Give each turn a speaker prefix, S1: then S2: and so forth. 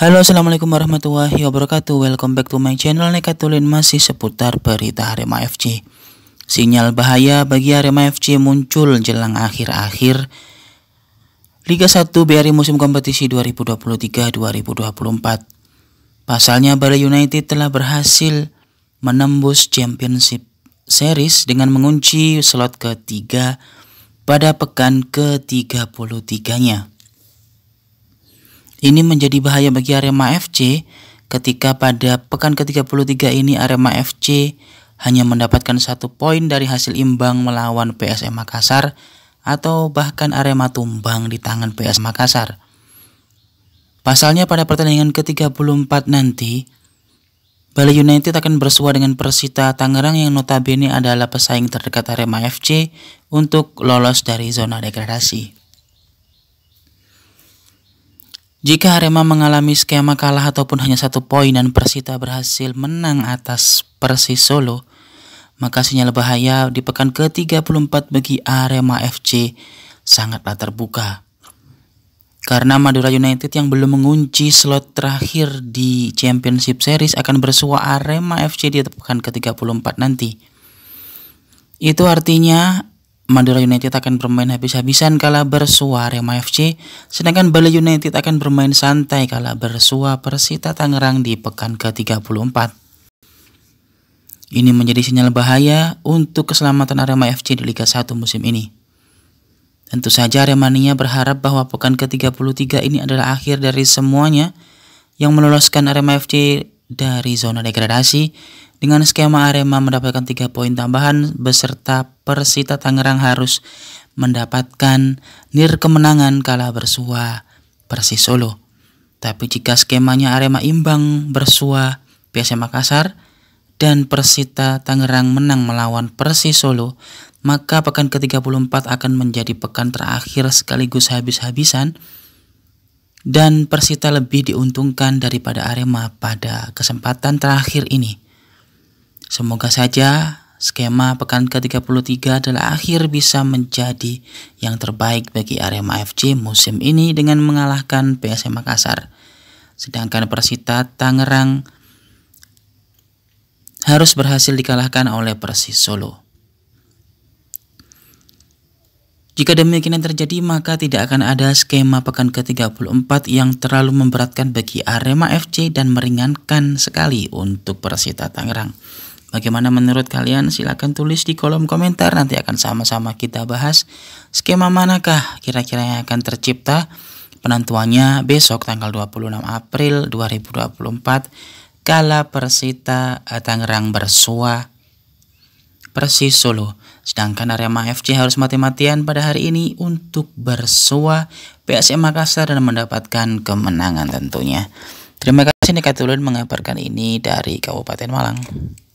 S1: Halo assalamualaikum warahmatullahi wabarakatuh Welcome back to my channel Nekatulin masih seputar berita Arema FC Sinyal bahaya bagi Arema FC muncul jelang akhir-akhir Liga 1 BRI musim kompetisi 2023-2024 Pasalnya Bali United telah berhasil menembus Championship Series dengan mengunci slot ketiga pada pekan ke-33 nya ini menjadi bahaya bagi Arema FC ketika pada pekan ke-33 ini Arema FC hanya mendapatkan satu poin dari hasil imbang melawan PSM Makassar atau bahkan Arema tumbang di tangan PS Makassar. Pasalnya pada pertandingan ke-34 nanti, Bali United akan bersua dengan Persita Tangerang yang notabene adalah pesaing terdekat Arema FC untuk lolos dari zona degradasi. Jika Arema mengalami skema kalah ataupun hanya satu poin dan Persita berhasil menang atas Persis Solo, maka sinyal bahaya di pekan ke-34 bagi Arema FC sangatlah terbuka. Karena Madura United yang belum mengunci slot terakhir di Championship Series akan bersua Arema FC di pekan ke-34 nanti. Itu artinya Madura United akan bermain habis-habisan kala bersua Arema FC, sedangkan Bali United akan bermain santai kala bersua Persita Tangerang di pekan ke-34. Ini menjadi sinyal bahaya untuk keselamatan Arema FC di Liga 1 musim ini. Tentu saja Aremania berharap bahwa pekan ke-33 ini adalah akhir dari semuanya yang meloloskan Arema FC dari zona degradasi dengan skema Arema mendapatkan tiga poin tambahan beserta Persita Tangerang harus mendapatkan nir kemenangan kala bersua Persis Solo. Tapi jika skemanya Arema imbang bersua PSM Makassar dan Persita Tangerang menang melawan Persis Solo, maka pekan ke-34 akan menjadi pekan terakhir sekaligus habis-habisan dan Persita lebih diuntungkan daripada Arema pada kesempatan terakhir ini. Semoga saja skema pekan ke-33 adalah akhir bisa menjadi yang terbaik bagi Arema FC musim ini dengan mengalahkan PSM Makassar. Sedangkan Persita Tangerang harus berhasil dikalahkan oleh Persis Solo. Jika demikian yang terjadi, maka tidak akan ada skema pekan ke-34 yang terlalu memberatkan bagi Arema FC dan meringankan sekali untuk Persita Tangerang. Bagaimana menurut kalian? Silahkan tulis di kolom komentar, nanti akan sama-sama kita bahas skema manakah kira-kira yang akan tercipta penentuannya besok tanggal 26 April 2024 kala Persita Tangerang bersuah. Persis Solo. Sedangkan Arema FC harus mati-matian pada hari ini untuk bersua PSM Makassar dan mendapatkan kemenangan tentunya. Terima kasih Nekatulun mengabarkan ini dari Kabupaten Malang.